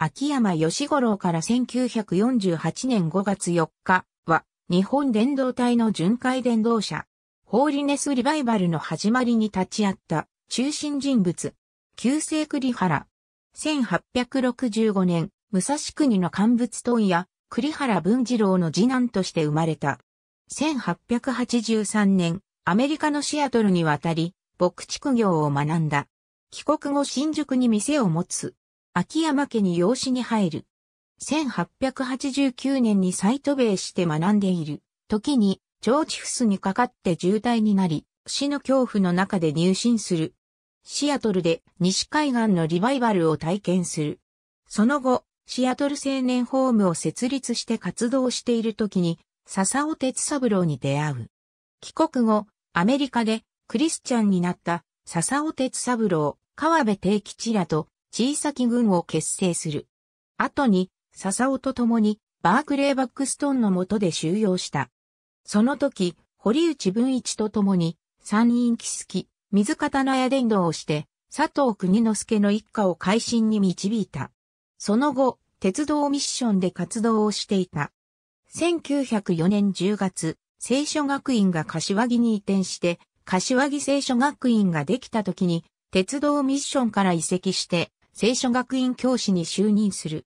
秋山義五郎から1948年5月4日は、日本電動隊の巡回電動車、ホーリネスリバイバルの始まりに立ち会った中心人物、旧世栗原。1865年、武蔵国の乾物問屋、栗原文次郎の次男として生まれた。1883年、アメリカのシアトルに渡り、牧畜業を学んだ。帰国後新宿に店を持つ。秋山家に養子に入る。1889年に再渡米して学んでいる。時に、腸チフスにかかって重体になり、死の恐怖の中で入信する。シアトルで西海岸のリバイバルを体験する。その後、シアトル青年ホームを設立して活動している時に、笹尾哲三郎に出会う。帰国後、アメリカでクリスチャンになった笹尾哲三郎、川辺定吉らと小さき軍を結成する。後に、笹尾と共に、バークレー・バックストーンの下で収容した。その時、堀内文一と共に、山陰木月、水刀屋伝道をして、佐藤国之助の一家を改心に導いた。その後、鉄道ミッションで活動をしていた。1904年10月、聖書学院が柏木に移転して、柏木聖書学院ができた時に、鉄道ミッションから移籍して、聖書学院教師に就任する。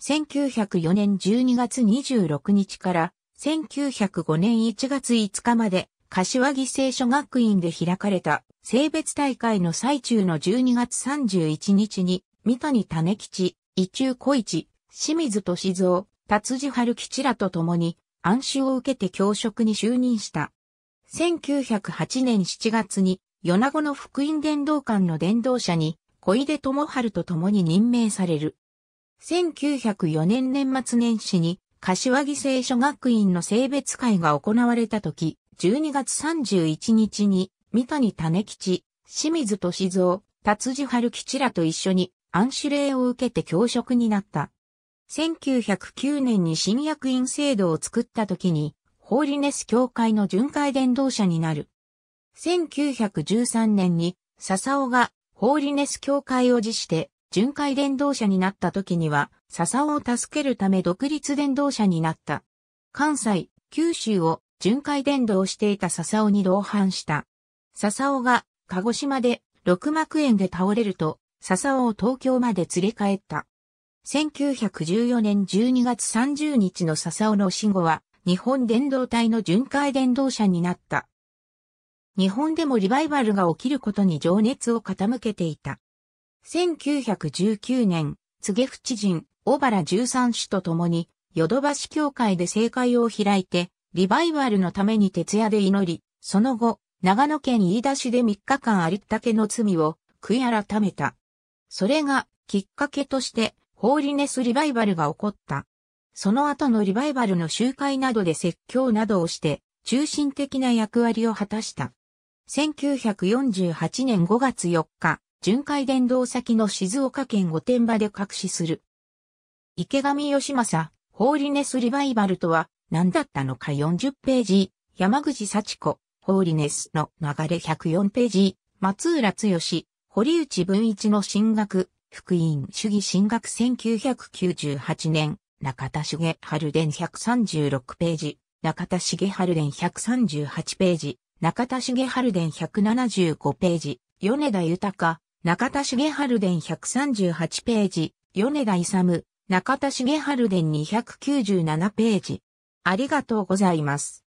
1904年12月26日から1905年1月5日まで柏木聖書学院で開かれた性別大会の最中の12月31日に三谷種吉、伊中小市、清水敏蔵、達治春吉らと共に暗視を受けて教職に就任した。1908年7月に米子の福音伝道館の伝道者に小出智春と共に任命される。1904年年末年始に、柏木聖書学院の性別会が行われた時、12月31日に、三谷種吉、清水敏三、達治春吉らと一緒に暗視令を受けて教職になった。1909年に新役員制度を作った時に、ホーリネス教会の巡回伝道者になる。1913年に、笹尾がホーリネス教会を辞して、巡回伝道者になった時には、笹尾を助けるため独立伝道者になった。関西、九州を巡回伝道していた笹尾に同伴した。笹尾が鹿児島で六幕園で倒れると、笹尾を東京まで連れ帰った。1914年12月30日の笹尾の死後は、日本伝道隊の巡回伝道者になった。日本でもリバイバルが起きることに情熱を傾けていた。1919年、告げ淵人、小原十三氏と共に、ヨドバシ協会で正会を開いて、リバイバルのために徹夜で祈り、その後、長野県飯田市で3日間ありったけの罪を悔い改めた。それがきっかけとして、ホーリネスリバイバルが起こった。その後のリバイバルの集会などで説教などをして、中心的な役割を果たした。1948年5月4日、巡回伝道先の静岡県御殿場で隠しする。池上義正、ホーリネスリバイバルとは何だったのか40ページ、山口幸子、ホーリネスの流れ104ページ、松浦剛、堀内文一の進学、福音主義進学1998年、中田茂春伝136ページ、中田茂春伝138ページ、中田茂春伝175ページ、米田豊、中田茂春伝138ページ、米田勇、中田茂春伝297ページ。ありがとうございます。